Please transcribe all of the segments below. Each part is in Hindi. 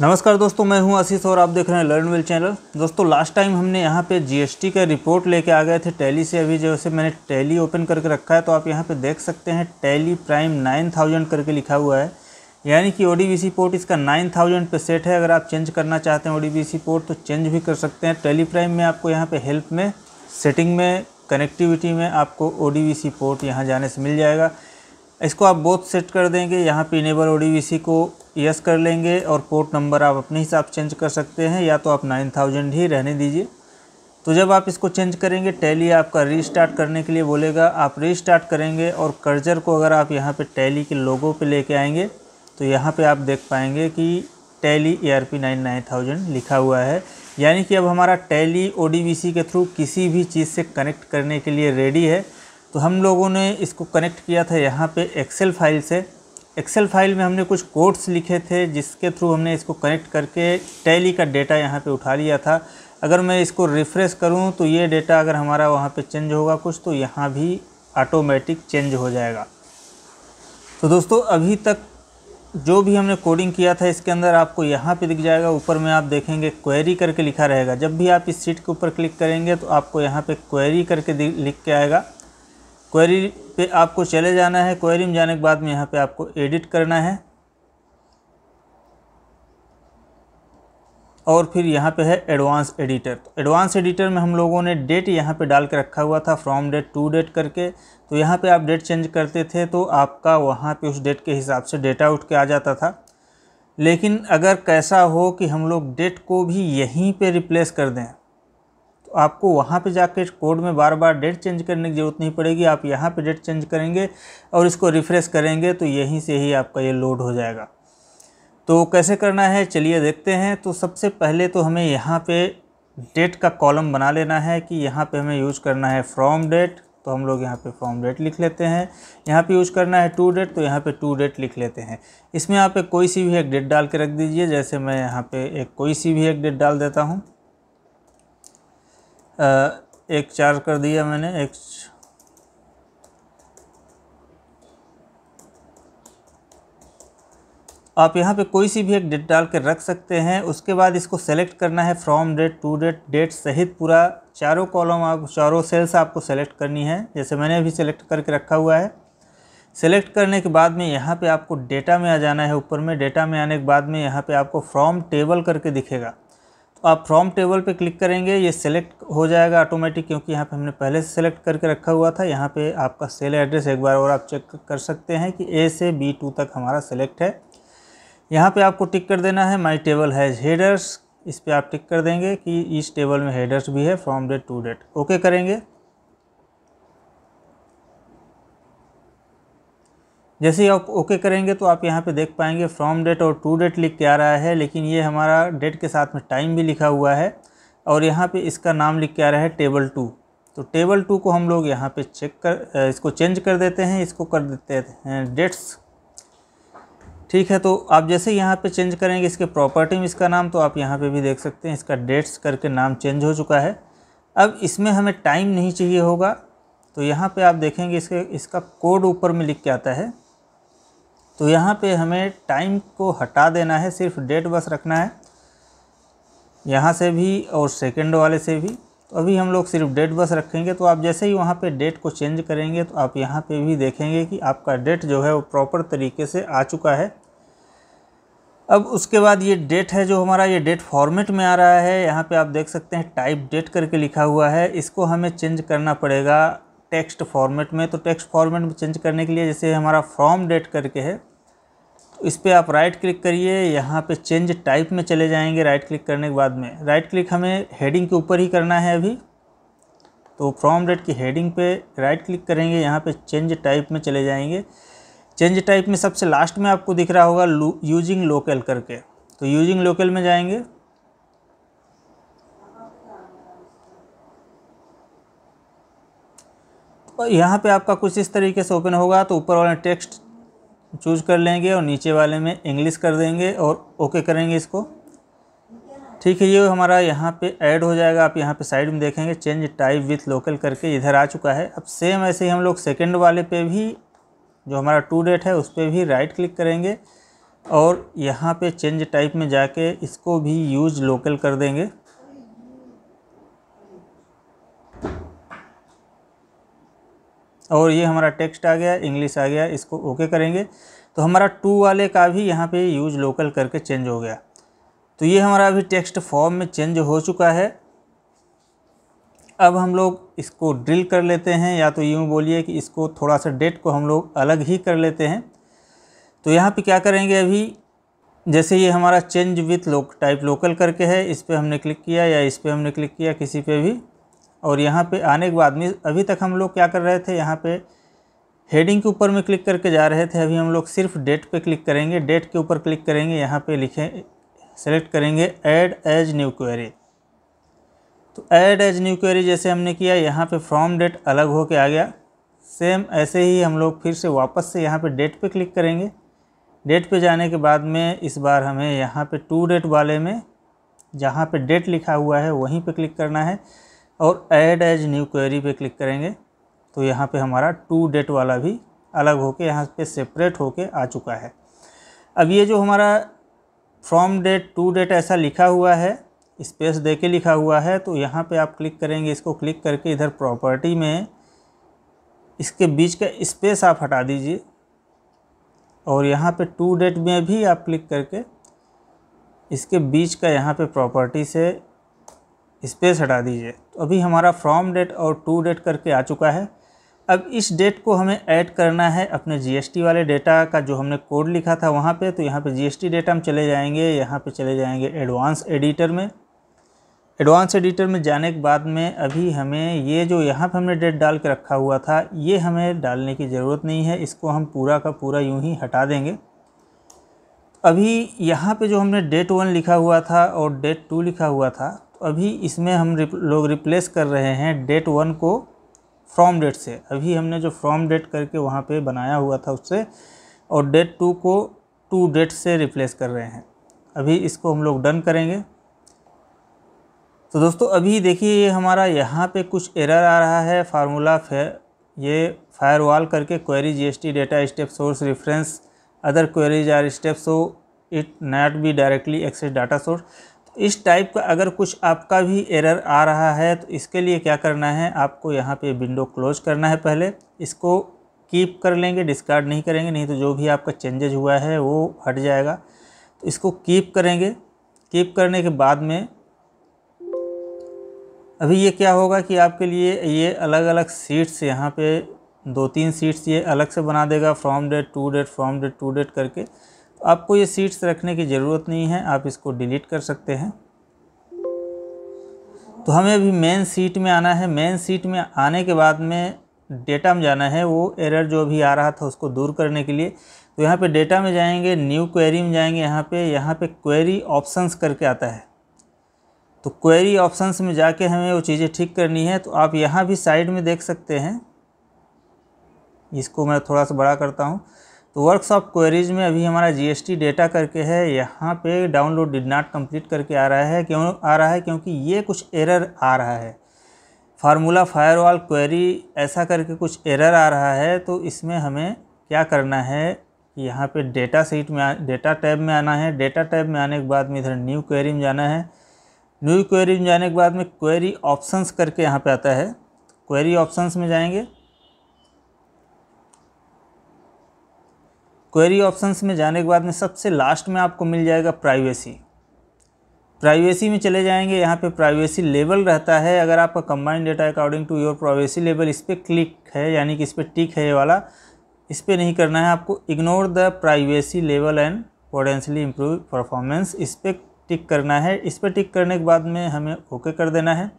नमस्कार दोस्तों मैं हूं आशीष और आप देख रहे हैं लर्न विल चैनल दोस्तों लास्ट टाइम हमने यहां पे जीएसटी का रिपोर्ट लेके आ गए थे टैली से अभी जैसे मैंने टैली ओपन करके रखा है तो आप यहां पे देख सकते हैं टैली प्राइम नाइन थाउजेंड करके लिखा हुआ है यानी कि ओ डी पोर्ट इसका नाइन थाउजेंड पे सेट है अगर आप चेंज करना चाहते हैं ओ डी पोर्ट तो चेंज भी कर सकते हैं टेली प्राइम में आपको यहाँ पर हेल्प में सेटिंग में कनेक्टिविटी में आपको ओ पोर्ट यहाँ जाने से मिल जाएगा इसको आप बोथ सेट कर देंगे यहाँ पे इनेबल ओ को यस कर लेंगे और पोर्ट नंबर आप अपने हिसाब चेंज कर सकते हैं या तो आप नाइन थाउजेंड ही रहने दीजिए तो जब आप इसको चेंज करेंगे टैली आपका रीस्टार्ट करने के लिए बोलेगा आप रीस्टार्ट करेंगे और कर्जर को अगर आप यहाँ पे टैली के लोगों पे लेके आएंगे तो यहाँ पे आप देख पाएंगे कि Tally A R P nine nine thousand लिखा हुआ है यानी कि अब हमारा टैली ओ के थ्रू किसी भी चीज़ से कनेक्ट करने के लिए रेडी है तो हम लोगों ने इसको कनेक्ट किया था यहाँ पे एक्सेल फाइल से एक्सेल फाइल में हमने कुछ कोड्स लिखे थे जिसके थ्रू हमने इसको कनेक्ट करके टैली का डेटा यहाँ पे उठा लिया था अगर मैं इसको रिफ़्रेश करूँ तो ये डेटा अगर हमारा वहाँ पे चेंज होगा कुछ तो यहाँ भी ऑटोमेटिक चेंज हो जाएगा तो दोस्तों अभी तक जो भी हमने कोडिंग किया था इसके अंदर आपको यहाँ पे दिख जाएगा ऊपर में आप देखेंगे क्वेरी करके लिखा रहेगा जब भी आप इस सीट के ऊपर क्लिक करेंगे तो आपको यहाँ पे क्वेरी करके लिख के आएगा क्वेरी पे आपको चले जाना है क्वेरी में जाने के बाद में यहाँ पे आपको एडिट करना है और फिर यहाँ पे है एडवांस एडिटर तो एडवांस एडिटर में हम लोगों ने डेट यहाँ पे डाल के रखा हुआ था फ्रॉम डेट टू डेट करके तो यहाँ पे आप डेट चेंज करते थे तो आपका वहाँ पे उस डेट के हिसाब से डेटा उठ के आ जाता था लेकिन अगर कैसा हो कि हम लोग डेट को भी यहीं पे रिप्लेस कर दें आपको वहाँ पे जाके कोड में बार बार डेट चेंज करने की ज़रूरत नहीं पड़ेगी आप यहाँ पे डेट चेंज करेंगे और इसको रिफ़्रेश करेंगे तो यहीं से ही आपका ये लोड हो जाएगा तो कैसे करना है चलिए देखते हैं तो सबसे पहले तो हमें यहाँ पे डेट का कॉलम बना लेना है कि यहाँ पे हमें यूज करना है फ्रॉम डेट तो हम लोग यहाँ पे फ्रॉम डेट लिख लेते हैं यहाँ पे यूज करना है टू डेट तो यहाँ पे टू डेट लिख लेते हैं इसमें यहाँ पे कोई सी भी एक डेट डाल के रख दीजिए जैसे मैं यहाँ पे एक कोई सी भी एक डेट डाल देता हूँ एक चार कर दिया मैंने एक आप यहाँ पे कोई सी भी एक डेट डाल के रख सकते हैं उसके बाद इसको सेलेक्ट करना है from date to date date सहित पूरा चारों कॉलम आप चारों सेल्स आपको सेलेक्ट करनी है जैसे मैंने अभी सेलेक्ट करके रखा हुआ है सेलेक्ट करने के बाद में यहाँ पे आपको डेटा में आ जाना है ऊपर में डेटा में आने के बाद में यहाँ पे आपको फ्रॉम टेबल करके दिखेगा आप फ्रॉम टेबल पे क्लिक करेंगे ये सेलेक्ट हो जाएगा ऑटोमेटिक क्योंकि यहाँ पे हमने पहले से सेलेक्ट करके रखा हुआ था यहाँ पे आपका सेल एड्रेस एक बार और आप चेक कर सकते हैं कि ए से बी टू तक हमारा सेलेक्ट है यहाँ पे आपको टिक कर देना है माई टेबल हैज़ हेडर्स इस पर आप टिक कर देंगे कि इस टेबल में हेडर्स भी है from date to date okay करेंगे जैसे ही आप ओके करेंगे तो आप यहाँ पे देख पाएंगे फ्रॉम डेट और टू डेट लिख के आ रहा है लेकिन ये हमारा डेट के साथ में टाइम भी लिखा हुआ है और यहाँ पे इसका नाम लिख के आ रहा है टेबल टू तो टेबल टू को हम लोग यहाँ पे चेक कर इसको चेंज कर देते हैं इसको कर देते हैं डेट्स ठीक है तो आप जैसे यहाँ पर चेंज करेंगे इसके प्रॉपर्टी में इसका नाम तो आप यहाँ पर भी देख सकते हैं इसका डेट्स करके नाम चेंज हो चुका है अब इसमें हमें टाइम नहीं चाहिए होगा तो यहाँ पे आप देखेंगे इसके इसका कोड ऊपर में लिख के आता है तो यहाँ पे हमें टाइम को हटा देना है सिर्फ डेट बस रखना है यहाँ से भी और सेकेंड वाले से भी तो अभी हम लोग सिर्फ डेट बस रखेंगे तो आप जैसे ही वहाँ पे डेट को चेंज करेंगे तो आप यहाँ पे भी देखेंगे कि आपका डेट जो है वो प्रॉपर तरीके से आ चुका है अब उसके बाद ये डेट है जो हमारा ये डेट फॉर्मेट में आ रहा है यहाँ पे आप देख सकते हैं टाइप डेट करके लिखा हुआ है इसको हमें चेंज करना पड़ेगा टेक्स्ट फॉर्मेट में तो टेक्स्ट फॉर्मेट में चेंज करने के लिए जैसे हमारा फॉर्म डेट करके है तो इस पर आप राइट क्लिक करिए यहाँ पे चेंज टाइप में चले जाएंगे राइट क्लिक करने के बाद में राइट क्लिक हमें हेडिंग के ऊपर ही करना है अभी तो फॉर्म डेट की हेडिंग पे राइट क्लिक करेंगे यहाँ पे चेंज टाइप में चले जाएंगे चेंज टाइप में सबसे लास्ट में आपको दिख रहा होगा यूजिंग लोकल करके तो यूजिंग लोकल में जाएंगे यहाँ पे आपका कुछ इस तरीके से ओपन होगा तो ऊपर वाले टेक्स्ट चूज कर लेंगे और नीचे वाले में इंग्लिश कर देंगे और ओके करेंगे इसको ठीक है ये हमारा यहाँ पे ऐड हो जाएगा आप यहाँ पे साइड में देखेंगे चेंज टाइप विथ लोकल करके इधर आ चुका है अब सेम ऐसे ही हम लोग सेकेंड वाले पे भी जो हमारा टू डेट है उस पर भी राइट क्लिक करेंगे और यहाँ पे चेंज टाइप में जाके इसको भी यूज लोकल कर देंगे और ये हमारा टेक्स्ट आ गया इंग्लिश आ गया इसको ओके करेंगे तो हमारा टू वाले का भी यहाँ पे यूज लोकल करके चेंज हो गया तो ये हमारा अभी टेक्स्ट फॉर्म में चेंज हो चुका है अब हम लोग इसको ड्रिल कर लेते हैं या तो यूँ बोलिए कि इसको थोड़ा सा डेट को हम लोग अलग ही कर लेते हैं तो यहाँ पे क्या करेंगे अभी जैसे ये हमारा change with lock type local करके है इस पर हमने क्लिक किया या इस पर हमने क्लिक किया किसी पे भी और यहाँ पे आने के बाद में अभी तक हम लोग क्या कर रहे थे यहाँ पे हेडिंग के ऊपर में क्लिक करके जा रहे थे अभी हम लोग सिर्फ डेट पे क्लिक करेंगे डेट के ऊपर क्लिक करेंगे यहाँ पे लिखें सेलेक्ट करेंगे ऐड एज न्यू क्वेरी तो ऐड एज न्यू क्वेरी जैसे हमने किया यहाँ पे फ्रॉम डेट अलग हो के आ गया सेम ऐसे ही हम लोग फिर से वापस से यहाँ पर डेट पर क्लिक करेंगे डेट पर जाने के बाद में इस बार हमें यहाँ पर टू डेट वाले में जहाँ पर डेट लिखा हुआ है वहीं पर क्लिक करना है और ऐड एज न्यू क्वेरी पे क्लिक करेंगे तो यहाँ पे हमारा टू डेट वाला भी अलग होके यहाँ पे सेपरेट होके आ चुका है अब ये जो हमारा फ्रॉम डेट टू डेट ऐसा लिखा हुआ है स्पेस दे के लिखा हुआ है तो यहाँ पे आप क्लिक करेंगे इसको क्लिक करके इधर प्रॉपर्टी में इसके बीच का स्पेस आप हटा दीजिए और यहाँ पे टू डेट में भी आप क्लिक करके इसके बीच का यहाँ पे प्रॉपर्टी से स्पेस हटा दीजिए तो अभी हमारा फ्रॉम डेट और टू डेट करके आ चुका है अब इस डेट को हमें ऐड करना है अपने जीएसटी वाले डेटा का जो हमने कोड लिखा था वहाँ पे तो यहाँ पे जीएसटी डेटा हम चले जाएंगे यहाँ पे चले जाएंगे एडवांस एडिटर में एडवांस एडिटर में जाने के बाद में अभी हमें ये जो यहाँ पे हमने डेट डाल के रखा हुआ था ये हमें डालने की ज़रूरत नहीं है इसको हम पूरा का पूरा यूँ ही हटा देंगे अभी यहाँ पर जो हमने डेट वन लिखा हुआ था और डेट टू लिखा हुआ था अभी इसमें हम रिप, लोग रिप्लेस कर रहे हैं डेट वन को फ्रॉम डेट से अभी हमने जो फ्रॉम डेट करके वहाँ पे बनाया हुआ था उससे और डेट टू को टू डेट से रिप्लेस कर रहे हैं अभी इसको हम लोग डन करेंगे तो दोस्तों अभी देखिए ये हमारा यहाँ पे कुछ एरर आ रहा है फार्मूला फे ये फायरवॉल करके query GST data step source reference other queries or steps so it not be directly access data source इस टाइप का अगर कुछ आपका भी एरर आ रहा है तो इसके लिए क्या करना है आपको यहाँ पे विंडो क्लोज करना है पहले इसको कीप कर लेंगे डिस्कार्ड नहीं करेंगे नहीं तो जो भी आपका चेंजेज हुआ है वो हट जाएगा तो इसको कीप करेंगे कीप करने के बाद में अभी ये क्या होगा कि आपके लिए ये अलग अलग सीट्स यहाँ पे दो तीन सीट्स ये अलग से बना देगा from date to date from date to date करके आपको ये सीट्स रखने की ज़रूरत नहीं है आप इसको डिलीट कर सकते हैं तो हमें अभी मेन सीट में आना है मेन सीट में आने के बाद में डेटा में जाना है वो एरर जो अभी आ रहा था उसको दूर करने के लिए तो यहाँ पे डेटा में जाएंगे न्यू क्वेरी में जाएंगे यहाँ पे यहाँ पे क्वेरी ऑप्शंस करके आता है तो क्वेरी ऑप्शंस में जाके हमें वो चीज़ें ठीक करनी है तो आप यहाँ भी साइड में देख सकते हैं इसको मैं थोड़ा सा बड़ा करता हूँ तो वर्कशॉप क्वेरीज में अभी हमारा जीएसटी डेटा करके है यहाँ पे डाउनलोड डिड नॉट कंप्लीट करके आ रहा है क्यों आ रहा है क्योंकि ये कुछ एरर आ रहा है फार्मूला फायरवॉल क्वेरी ऐसा करके कुछ एरर आ रहा है तो इसमें हमें क्या करना है यहाँ पे डेटा सीट में डेटा टैब में आना है डेटा टैब में आने के बाद में इधर न्यू क्वेरी में जाना है न्यू क्वेरी में जाने के बाद में क्वेरी ऑप्शंस करके यहाँ पे आता है क्वेरी ऑप्शंस में जाएंगे क्वेरी ऑप्शंस में जाने के बाद में सबसे लास्ट में आपको मिल जाएगा प्राइवेसी प्राइवेसी में चले जाएंगे यहाँ पे प्राइवेसी लेवल रहता है अगर आपका combined data according to your privacy level इस पर क्लिक है यानी कि इस पर टिक है ये वाला इस पर नहीं करना है आपको ignore the privacy level and potentially improve performance इस पर टिक करना है इस पर टिक करने के बाद में हमें ओके कर देना है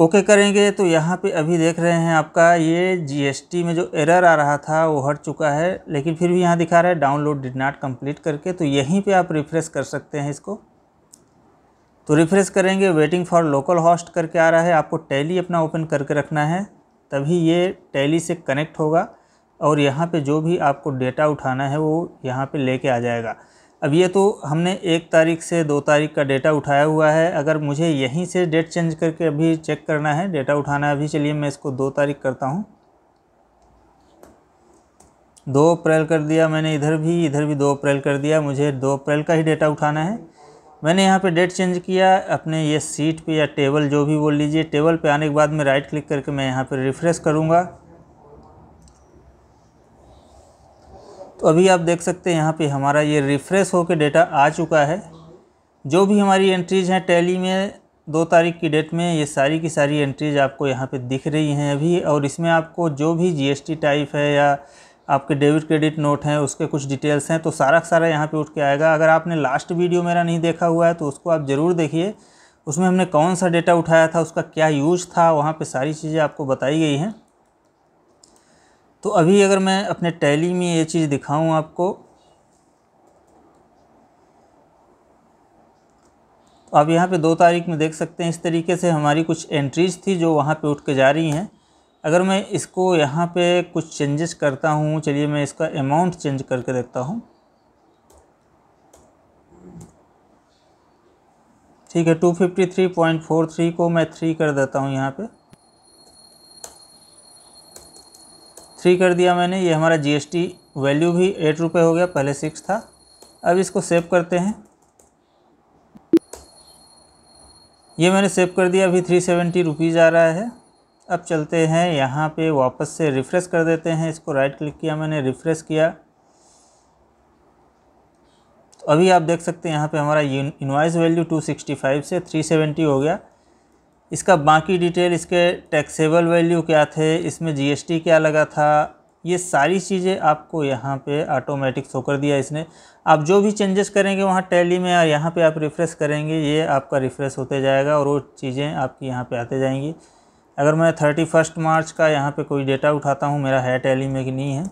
ओके करेंगे तो यहाँ पे अभी देख रहे हैं आपका ये जीएसटी में जो एरर आ रहा था वो हट चुका है लेकिन फिर भी यहाँ दिखा रहा है डाउनलोड डिड नॉट कंप्लीट करके तो यहीं पे आप रिफ़्रेश कर सकते हैं इसको तो रिफ़्रेश करेंगे वेटिंग फॉर लोकल हॉस्ट करके आ रहा है आपको टैली अपना ओपन करके रखना है तभी ये टैली से कनेक्ट होगा और यहाँ पर जो भी आपको डेटा उठाना है वो यहाँ पर ले आ जाएगा अब ये तो हमने एक तारीख से दो तारीख का डेटा उठाया हुआ है अगर मुझे यहीं से डेट चेंज करके अभी चेक करना है डेटा उठाना है अभी चलिए मैं इसको दो तारीख करता हूँ दो अप्रैल कर दिया मैंने इधर भी इधर भी दो अप्रैल कर दिया मुझे दो अप्रैल का ही डेटा उठाना है मैंने यहाँ पे डेट चेंज किया अपने ये सीट पे या टेबल जो भी बोल लीजिए टेबल पे आने के बाद मैं राइट क्लिक करके मैं यहाँ पे रिफ़्रेश करूँगा तो अभी आप देख सकते हैं यहाँ पे हमारा ये रिफ़्रेश होकर डेटा आ चुका है जो भी हमारी एंट्रीज हैं टैली में दो तारीख की डेट में ये सारी की सारी एंट्रीज आपको यहाँ पे दिख रही हैं अभी और इसमें आपको जो भी जीएसटी टाइप है या आपके डेबिट क्रेडिट नोट हैं उसके कुछ डिटेल्स हैं तो सारा सारा यहाँ पर उठ के आएगा अगर आपने लास्ट वीडियो मेरा नहीं देखा हुआ है तो उसको आप ज़रूर देखिए उसमें हमने कौन सा डेटा उठाया था उसका क्या यूज था वहाँ पर सारी चीज़ें आपको बताई गई हैं तो अभी अगर मैं अपने टैली में ये चीज़ दिखाऊं आपको तो आप यहाँ पे दो तारीख में देख सकते हैं इस तरीके से हमारी कुछ एंट्रीज थी जो वहाँ पे उठ के जा रही हैं अगर मैं इसको यहाँ पे कुछ चेंजेस करता हूँ चलिए मैं इसका अमाउंट चेंज करके देखता हूँ ठीक है two fifty three point four three को मैं थ्री कर देता हूँ यहाँ पे थ्री कर दिया मैंने ये हमारा जीएसटी वैल्यू भी एट रुपये हो गया पहले सिक्स था अब इसको सेव करते हैं ये मैंने सेव कर दिया अभी थ्री सेवेंटी रुपीज़ आ रहा है अब चलते हैं यहाँ पे वापस से रिफ़्रेश कर देते हैं इसको राइट क्लिक किया मैंने रिफ़्रेश किया तो अभी आप देख सकते हैं यहाँ पे हमारा invoice value two sixty five से थ्री सेवेंटी हो गया इसका बाकी डिटेल इसके टैक्सेबल वैल्यू क्या थे इसमें जीएसटी क्या लगा था ये सारी चीज़ें आपको यहाँ पे ऑटोमेटिक शो कर दिया इसने आप जो भी चेंजेस करेंगे वहाँ टैली में या यहाँ पे आप रिफ़्रेश करेंगे ये आपका रिफ़्रेश होते जाएगा और वो चीज़ें आपकी यहाँ पे आते जाएंगी अगर मैं थर्टी फर्स्ट मार्च का यहाँ पे कोई डेटा उठाता हूँ मेरा है टैली में कि नहीं है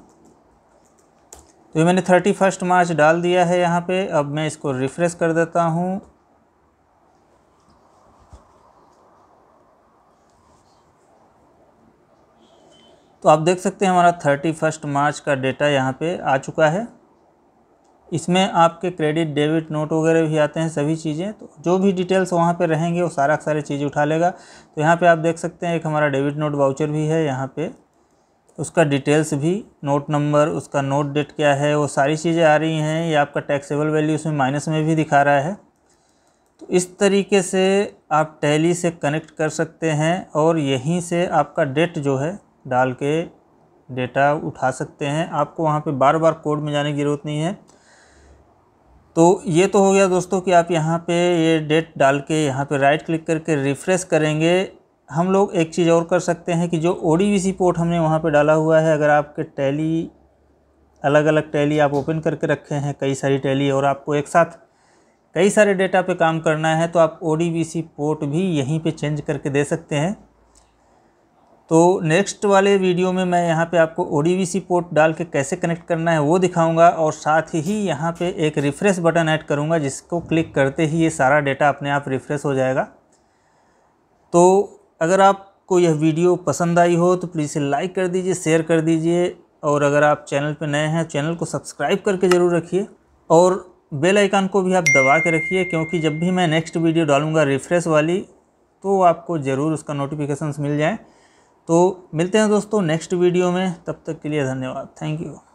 तो ये मैंने थर्टी फर्स्ट मार्च डाल दिया है यहाँ पर अब मैं इसको रिफ़्रेश कर देता हूँ तो आप देख सकते हैं हमारा थर्टी फर्स्ट मार्च का डेटा यहाँ पे आ चुका है इसमें आपके क्रेडिट डेबिट नोट वगैरह भी आते हैं सभी चीज़ें तो जो भी डिटेल्स वहाँ पे रहेंगे वो सारा सारे चीज़ उठा लेगा तो यहाँ पे आप देख सकते हैं एक हमारा डेबिट नोट वाउचर भी है यहाँ पे उसका डिटेल्स भी नोट नंबर उसका नोट डेट क्या है वो सारी चीज़ें आ रही हैं ये आपका टैक्सेबल वैल्यू उसमें माइनस में भी दिखा रहा है तो इस तरीके से आप टैली से कनेक्ट कर सकते हैं और यहीं से आपका डेट जो है डाल के डेटा उठा सकते हैं आपको वहाँ पे बार बार कोड में जाने की ज़रूरत नहीं है तो ये तो हो गया दोस्तों कि आप यहाँ पे ये डेट डाल के यहाँ पे राइट क्लिक करके रिफ़्रेश करेंगे हम लोग एक चीज़ और कर सकते हैं कि जो ओ पोर्ट हमने वहाँ पे डाला हुआ है अगर आपके टैली अलग अलग टैली आप ओपन करके रखे हैं कई सारी टैली और आपको एक साथ कई सारे डेटा पे काम करना है तो आप ओ पोर्ट भी यहीं पे चेंज करके दे सकते हैं तो नेक्स्ट वाले वीडियो में मैं यहाँ पे आपको ओ पोर्ट डाल के कैसे कनेक्ट करना है वो दिखाऊंगा और साथ ही यहाँ पे एक रिफ़्रेश बटन ऐड करूँगा जिसको क्लिक करते ही ये सारा डेटा अपने आप रिफ़्रेश हो जाएगा तो अगर आपको यह वीडियो पसंद आई हो तो प्लीज़ इसे लाइक कर दीजिए शेयर कर दीजिए और अगर आप चैनल पर नए हैं चैनल को सब्सक्राइब करके ज़रूर रखिए और बेल आइकन को भी आप दबा के रखिए क्योंकि जब भी मैं नेक्स्ट वीडियो डालूँगा रिफ़्रेश वाली तो आपको ज़रूर उसका नोटिफिकेशन मिल जाएँ तो मिलते हैं दोस्तों नेक्स्ट वीडियो में तब तक के लिए धन्यवाद थैंक यू